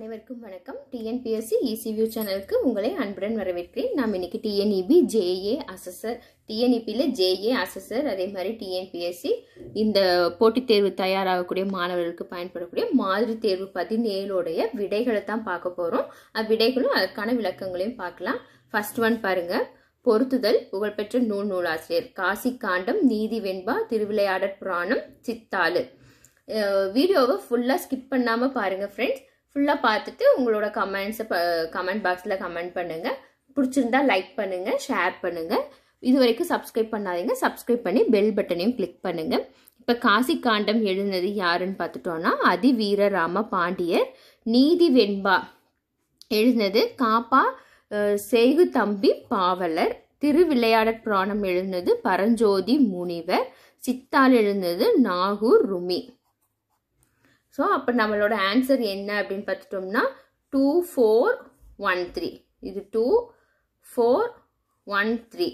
அனைவருக்கும் வணக்கம் டிஎன்பிஎஸ்சி இசிவியூ சேனலுக்கு உங்களை அன்புடன் வரவேற்கிறேன் நாம் இன்னைக்கு டிஎன்இபி ஜேஏ அசஸர் டிஎன்இபியில் ஜேஏ அசஸர் அதே மாதிரி டிஎன்பிஎஸ்சி இந்த போட்டித் தேர்வு தயாராகக்கூடிய மாணவர்களுக்கு பயன்படக்கூடிய மாதிரி தேர்வு பதினேழுடைய விடைகளை தான் பார்க்க போகிறோம் அவ்விடைகளும் அதற்கான விளக்கங்களையும் பார்க்கலாம் ஃபர்ஸ்ட் ஒன் பாருங்கள் பொருத்துதல் புகழ்பெற்ற நூல் நூலாசிரியர் காசி காண்டம் நீதி வெண்பா திருவிளையாடற் புராணம் சித்தாளு வீடியோவை ஃபுல்லாக ஸ்கிப் பண்ணாமல் பாருங்கள் ஃப்ரெண்ட்ஸ் ஃபுல்லாக பார்த்துட்டு உங்களோட கமெண்ட்ஸை கமெண்ட் பாக்ஸில் கமெண்ட் பண்ணுங்கள் பிடிச்சிருந்தா லைக் பண்ணுங்கள் ஷேர் பண்ணுங்கள் இது வரைக்கும் சப்ஸ்கிரைப் பண்ணாதீங்க சப்ஸ்கிரைப் பண்ணி பெல் பட்டனையும் கிளிக் பண்ணுங்கள் இப்போ காசி காண்டம் எழுந்தது யாருன்னு பார்த்துட்டோன்னா அதி வீரராம பாண்டியர் நீதி வெண்பா எழுந்தது காப்பா செய்கு தம்பி பாவலர் திருவிளையாடற் புராணம் எழுந்தது பரஞ்சோதி முனிவர் சித்தால் எழுந்தது நாகூர் ருமி ஸோ அப்போ நம்மளோட ஆன்சர் என்ன அப்படின்னு பார்த்துட்டோம்னா டூ ஃபோர் ஒன் த்ரீ இது two four one three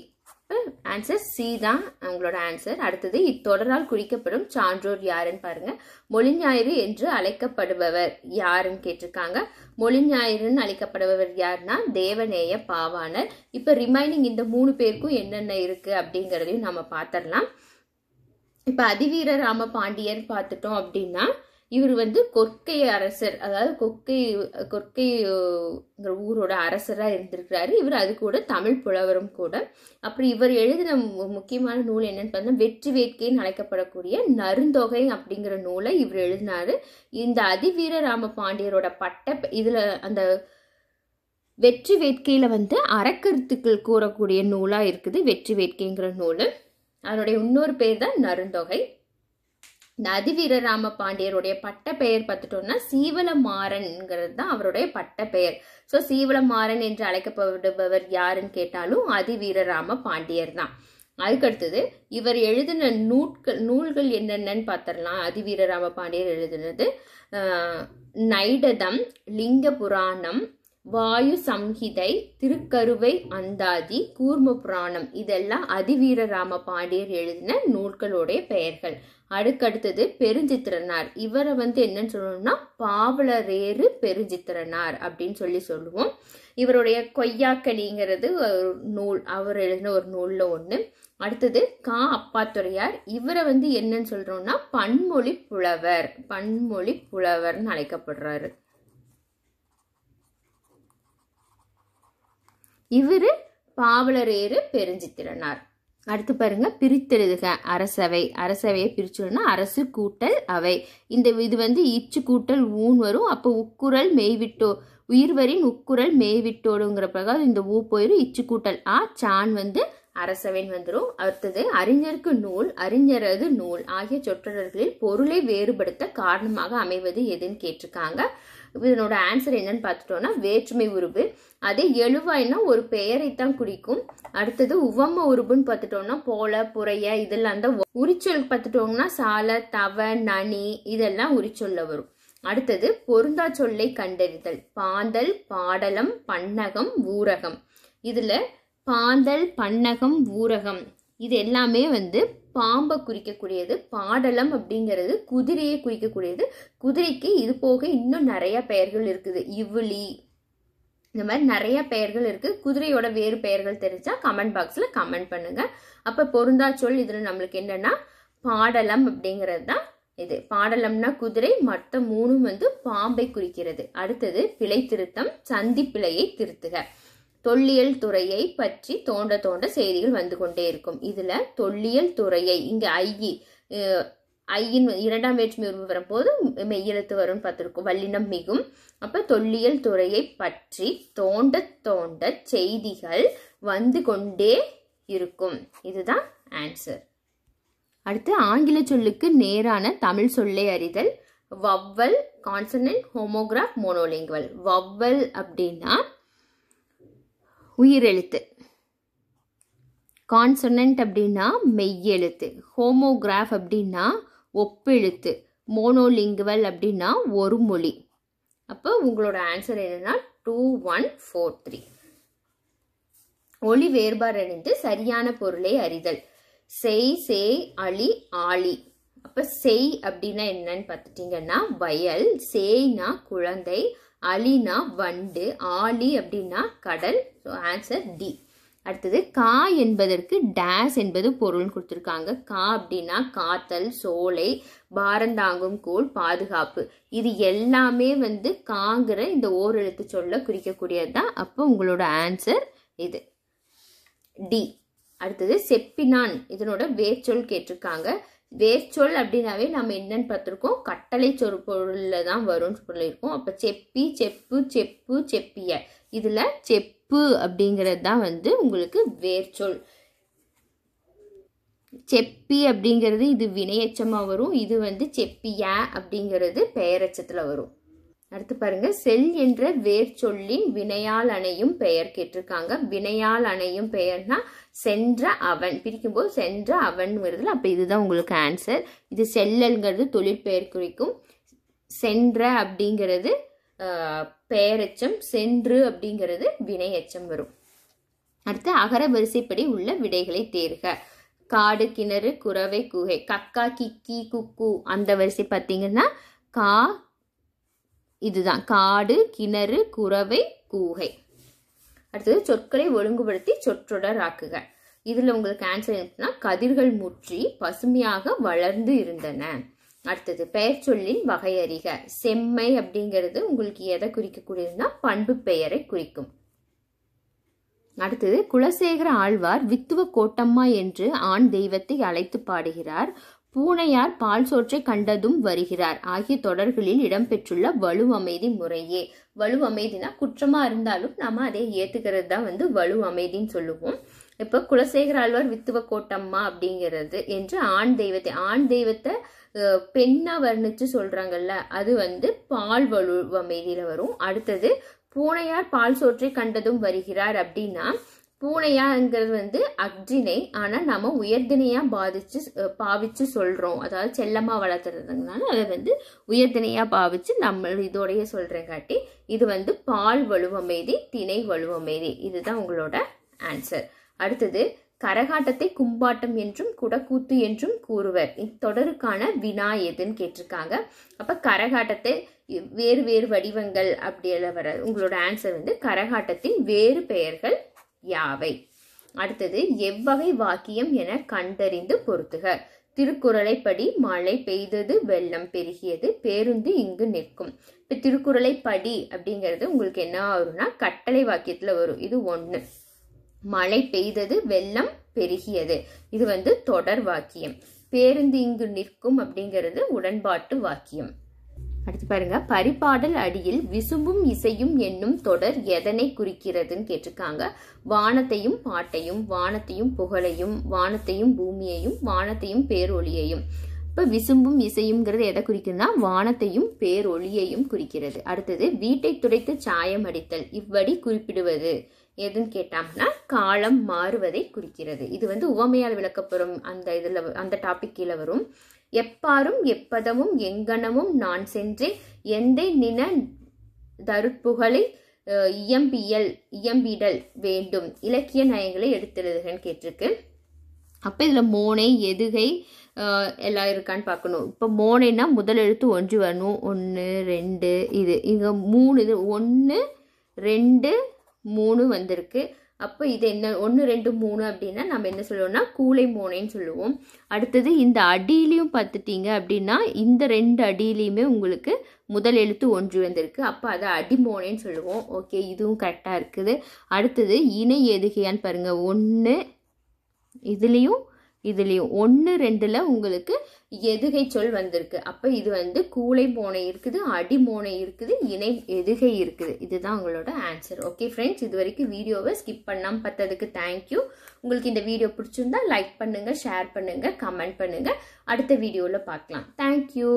answer C தான் அவங்களோட ஆன்சர் அடுத்தது இத்தொடரால் குறிக்கப்படும் சான்றோர் யாருன்னு பாருங்க மொழிஞாயிறு என்று அழைக்கப்படுபவர் யாருன்னு கேட்டிருக்காங்க மொழிஞாயிறுன்னு அழைக்கப்படுபவர் யாருன்னா தேவநேய பாவாணர் இப்போ ரிமைனிங் இந்த மூணு பேருக்கும் என்னென்ன இருக்கு அப்படிங்கிறதையும் நம்ம பார்த்துடலாம் இப்போ அதிவீர ராம பாண்டியர் பார்த்துட்டோம் அப்படின்னா இவர் வந்து கொற்கை அரசர் அதாவது கொக்கை கொற்கைங்கிற ஊரோட அரசராக இருந்திருக்கிறாரு இவர் அது கூட தமிழ் புலவரும் கூட அப்புறம் இவர் எழுதின முக்கியமான நூல் என்னன்னு பார்த்தீங்கன்னா வெற்றி வேட்கைன்னு அழைக்கப்படக்கூடிய நருந்தொகை அப்படிங்கிற நூலை இவர் எழுதினாரு இந்த அதிவீர ராம பாண்டியரோட பட்ட இதில் அந்த வெற்றி வேட்கையில் வந்து அறக்கருத்துக்கள் கூறக்கூடிய நூலாக இருக்குது வெற்றி வேட்கைங்கிற நூல் அதனுடைய இன்னொரு பேர் தான் நருந்தொகை நதி வீரராம பாண்டியருடைய பட்ட பெயர் பார்த்துட்டோம்னா சீவலமாறன்ங்கிறது தான் அவருடைய பட்ட பெயர் ஸோ சீவலமாறன் என்று அழைக்கப்படுபவர் யாருன்னு கேட்டாலும் அதி வீரராம பாண்டியர் தான் அதுக்கடுத்தது இவர் எழுதின நூட்கள் நூல்கள் என்னென்னு பார்த்துடலாம் அதி வீரராம பாண்டியர் எழுதினது நைடதம் லிங்க புராணம் வாயு சம்ஹிதை திருக்கருவை அந்தாதி கூர்ம புராணம் இதெல்லாம் அதிவீரராம பாண்டியர் எழுதின நூல்களுடைய பெயர்கள் அடுக்கடுத்தது பெருஞ்சித்திரனார் இவரை வந்து என்னன்னு சொல்லணும்னா பாவலரேறு பெருஞ்சித்திரனார் அப்படின்னு சொல்லி சொல்லுவோம் இவருடைய கொய்யாக்கனிங்கிறது ஒரு நூல் அவர் எழுதின ஒரு நூலில் ஒன்று அடுத்தது கா அப்பாத்துறையார் இவரை வந்து என்னன்னு சொல்கிறோன்னா பன்மொழி புலவர் பன்மொழி புலவர்னு அழைக்கப்படுறாரு இவர் பாவலரேறு பெருஞ்சித்திரனார் அடுத்து பாருங்க பிரித்தெழுதுக அரசவை அரசவையை பிரிச்சோம்னா அரசு கூட்டல் அவை இந்த இது வந்து இச்சு கூட்டல் ஊன் வரும் அப்போ உக்குரல் மெய்விட்டோ உயிர்வரின் உக்குரல் மெய்விட்டோடுங்கிற பிரகாரம் இந்த ஊ போயிடும் இச்சு கூட்டல் ஆ சான் வந்து அரசவைன் வந்துடும் அடுத்தது அறிஞருக்கு நூல் அறிஞரது நூல் ஆகிய சொற்றொடர்களில் பொருளை வேறுபடுத்த காரணமாக அமைவது எதுன்னு கேட்டிருக்காங்க இதனோட ஆன்சர் என்னன்னு பார்த்துட்டோம்னா வேற்றுமை உருவு அதே எழுவாய்னா ஒரு பெயரைத்தான் குறிக்கும் அடுத்தது உவம உருபுன்னு பார்த்துட்டோம்னா போல புறைய இதெல்லாம் தான் உரிச்சொல் பார்த்துட்டோம்னா சால தவ நனி இதெல்லாம் உரிச்சொல்ல வரும் அடுத்தது பொருந்தா சொல்லை கண்டறிதல் பாந்தல் பாடலம் பன்னகம் ஊரகம் இதில் பாந்தல் பன்னகம் ஊரகம் இது எல்லாமே வந்து பாம்பை குறிக்கக்கூடியது பாடலம் அப்படிங்கிறது குதிரையை குறிக்கக்கூடியது குதிரைக்கு இது போக இன்னும் நிறைய பெயர்கள் இருக்குது இவ்வளி இந்த மாதிரி நிறைய பெயர்கள் இருக்குது குதிரையோட வேறு பெயர்கள் தெரிஞ்சா கமெண்ட் பாக்ஸில் கமெண்ட் பண்ணுங்கள் அப்போ பொருந்தா சொல் இதில் நம்மளுக்கு என்னென்னா பாடலம் அப்படிங்கிறது தான் இது பாடலம்னா குதிரை மற்ற மூணும் வந்து பாம்பை குறிக்கிறது அடுத்தது பிழை திருத்தம் சந்தி பிழையை திருத்துக தொல்லியல் துறையை பற்றி தோண்ட தோண்ட செய்திகள் வந்து கொண்டே இருக்கும் இதில் தொல்லியல் துறையை இங்கே ஐஇ ஐயின் இரண்டாம் வேற்றுமை உரிமை வரும்போது மெய்யெழுத்து வரும் பார்த்துருக்கோம் வல்லினம் மிகும் அப்போ தொல்லியல் துறையை பற்றி தோண்ட தோண்ட செய்திகள் வந்து கொண்டே இருக்கும் இதுதான் ஆன்சர் அடுத்து ஆங்கில சொல்லுக்கு நேரான தமிழ் சொல்லை அறிதல் vowel consonant homograph monolingual vowel அப்படின்னா உயிரெழுத்து கான்சனன்ட் அப்படின்னா மெய்யெழுத்து ஹோமோகிராஃப் அப்படின்னா ஒப்பெழுத்து மோனோலிங்குவல் அப்படின்னா ஒரு மொழி அப்போ உங்களோட ஆன்சர் என்னென்னா டூ ஒன் ஃபோர் த்ரீ ஒளி வேறுபாடு அடைந்து சரியான பொருளை அறிதல் செய் சே அழி ஆளி அப்போ செய் அப்படின்னா என்னன்னு பார்த்துட்டிங்கன்னா வயல் சேய்னா குழந்தை அலினா வண்டு ஆலி அப்படின்னா கடல் ஸோ ஆன்சர் டி அடுத்தது கா என்பதற்கு டேஸ் என்பது பொருள்னு கொடுத்துருக்காங்க கா அப்படின்னா காத்தல் சோலை பாரந்தாங்கும் கோல் பாதுகாப்பு இது எல்லாமே வந்து காங்கிற இந்த ஓர் எழுத்து சொல்ல குறிக்கக்கூடியது தான் அப்போ உங்களோட ஆன்சர் இது டி அடுத்தது செப்பினான் இதனோட வேர்ச்சொல் கேட்டிருக்காங்க வேர்ச்சொல் அப்படின்னாவே நம்ம என்னன்னு பார்த்துருக்கோம் கட்டளை சொல் பொருளில் தான் வரும்னு சொல்லியிருக்கோம் அப்போ செப்பி செப்பு செப்பு செப்பிய இதில் செப்பு அப்படிங்கிறது தான் வந்து உங்களுக்கு வேர்ச்சொல் செப்பி அப்படிங்கிறது இது வினையச்சமாக வரும் இது வந்து செப்பிய அப்படிங்கிறது பெயரச்சத்தில் வரும் அடுத்து பாருங்க செல் என்ற வேர் சொல்லின் வினையால் அணையும் பெயர் கேட்டிருக்காங்க வினையால் அணையும் பெயர்னா சென்ற அவன் பிரிக்கும்போது சென்ற அவன்ங்கிறதுல அப்போ இதுதான் உங்களுக்கு ஆன்சர் இது செல்லல்ங்கிறது தொழிற்பெயர் குறிக்கும் சென்ற அப்படிங்கிறது பெயரச்சம் சென்று அப்படிங்கிறது வினையச்சம் வரும் அடுத்து அகர வரிசைப்படி உள்ள விடைகளை தேர்க காடு கிணறு குறவை குகை கக்கா கிக்கி குக்கு அந்த வரிசை பார்த்தீங்கன்னா கா இதுதான் காடு கிணறு குறவை கூகை அடுத்தது சொற்களை ஒழுங்குபடுத்தி சொற்றொடர் ஆக்குக இதில் உங்களுக்கு ஆன்சர் இருக்குன்னா கதிர்கள் முற்றி பசுமையாக வளர்ந்து இருந்தன அடுத்தது பெயர் சொல்லின் வகையறிக செம்மை அப்படிங்கிறது உங்களுக்கு எதை குறிக்கக்கூடியதுன்னா பண்பு பெயரை குறிக்கும் அடுத்தது குலசேகர ஆழ்வார் வித்துவ கோட்டம்மா என்று ஆண் தெய்வத்தை அழைத்து பாடுகிறார் பூனையார் பால் சோற்றை கண்டதும் வருகிறார் ஆகிய தொடர்களில் இடம்பெற்றுள்ள வலு அமைதி முறையே வலு அமைதினா குற்றமா இருந்தாலும் நாம அதை ஏத்துக்கிறது தான் வந்து வலு அமைதின்னு சொல்லுவோம் இப்போ குலசேகர ஆழ்வார் வித்துவ கோட்டம்மா அப்படிங்கிறது என்று ஆண் தெய்வத்தை ஆண் தெய்வத்தை பெண்ணா வர்ணிச்சு சொல்றாங்கல்ல அது வந்து பால் வலு அமைதியில வரும் அடுத்தது பூனையார் பால் சோற்றை கண்டதும் வருகிறார் அப்படின்னா பூனையாங்கிறது வந்து அக்ஜினை ஆனால் நம்ம உயர்தினையாக பாதிச்சு பாவிச்சு சொல்கிறோம் அதாவது செல்லமாக வளர்த்துறதுனால அதை வந்து உயர்தினையாக பாவிச்சு நம்ம இதோடைய சொல்கிறேங்காட்டி இது வந்து பால் வலுவமேதி திணை வலுவமேதி இதுதான் உங்களோட ஆன்சர் அடுத்தது கரகாட்டத்தை கும்பாட்டம் என்றும் குடக்கூத்து என்றும் கூறுவர் இத்தொடருக்கான வினா எதுன்னு கேட்டிருக்காங்க அப்போ கரகாட்டத்தை வேறு வேறு வடிவங்கள் அப்படியெல்லாம் வர உங்களோட ஆன்சர் வந்து கரகாட்டத்தின் வேறு பெயர்கள் யாவை அடுத்தது எவ்வகை வாக்கியம் என கண்டறிந்து பொருத்துக திருக்குறளை படி மழை பெய்தது வெள்ளம் பெருகியது பேருந்து இங்கு நிற்கும் இப்போ திருக்குறளை படி அப்படிங்கிறது உங்களுக்கு என்ன வரும்னா கட்டளை வாக்கியத்தில் வரும் இது ஒன்று மழை பெய்தது வெள்ளம் பெருகியது இது வந்து தொடர் வாக்கியம் பேருந்து இங்கு நிற்கும் அப்படிங்கிறது உடன்பாட்டு வாக்கியம் அடுத்து பாருங்க பரிபாடல் அடியில் விசும்பும் இசையும் என்னும் தொடர் எதனை குறிக்கிறதுன்னு கேட்டிருக்காங்க வானத்தையும் பாட்டையும் வானத்தையும் புகழையும் வானத்தையும் பூமியையும் வானத்தையும் பேரொழியையும் இப்போ விசும்பும் இசையும்ங்கிறது எதை குறிக்கிறதுனா வானத்தையும் பேரொழியையும் குறிக்கிறது அடுத்தது வீட்டை துடைத்து சாயம் அடித்தல் இவ்வடி குறிப்பிடுவது எதுன்னு கேட்டாங்கன்னா காலம் மாறுவதை குறிக்கிறது இது வந்து உவமையால் விளக்கப்பெறும் அந்த இதில் அந்த டாபிக் கீழே வரும் எப்பாரும் எப்பதமும் எங்கனமும் நான் சென்றே எந்தை நின தருப்புகளை இயம்பியல் இயம்பிடல் வேண்டும் இலக்கிய நயங்களை எடுத்துடுதுன்னு கேட்டிருக்கு அப்போ இதில் மோனை எதுகை எல்லாம் இருக்கான்னு பார்க்கணும் இப்போ மோனைன்னா முதல் எழுத்து ஒன்று வரணும் ஒன்று ரெண்டு இது இங்கே மூணு இது ஒன்று ரெண்டு மூணு வந்திருக்கு அப்போ இது என்ன ஒன்று ரெண்டு மூணு அப்படின்னா நம்ம என்ன சொல்லுவோம்னா கூளை மோனைன்னு சொல்லுவோம் அடுத்தது இந்த அடியிலையும் பார்த்துட்டிங்க அப்படின்னா இந்த ரெண்டு அடியிலையுமே உங்களுக்கு முதல் எழுத்து ஒன்று வந்திருக்கு அப்போ அதை அடிமோனைன்னு சொல்லுவோம் ஓகே இதுவும் கரெக்டாக இருக்குது அடுத்தது இணை எதுகையான்னு பாருங்கள் ஒன்று இதுலேயும் இதுலேயும் ஒன்று ரெண்டில் உங்களுக்கு எதுகை சொல் வந்திருக்கு அப்போ இது வந்து கூளை மோனை இருக்குது அடி மோனை இருக்குது இணை எதுகை இருக்குது இதுதான் உங்களோட ஆன்சர் ஓகே ஃப்ரெண்ட்ஸ் இது வரைக்கும் வீடியோவை ஸ்கிப் பண்ணாமல் பார்த்ததுக்கு தேங்க்யூ உங்களுக்கு இந்த வீடியோ பிடிச்சிருந்தா லைக் பண்ணுங்கள் ஷேர் பண்ணுங்கள் கமெண்ட் பண்ணுங்கள் அடுத்த வீடியோவில் பார்க்கலாம் தேங்க்யூ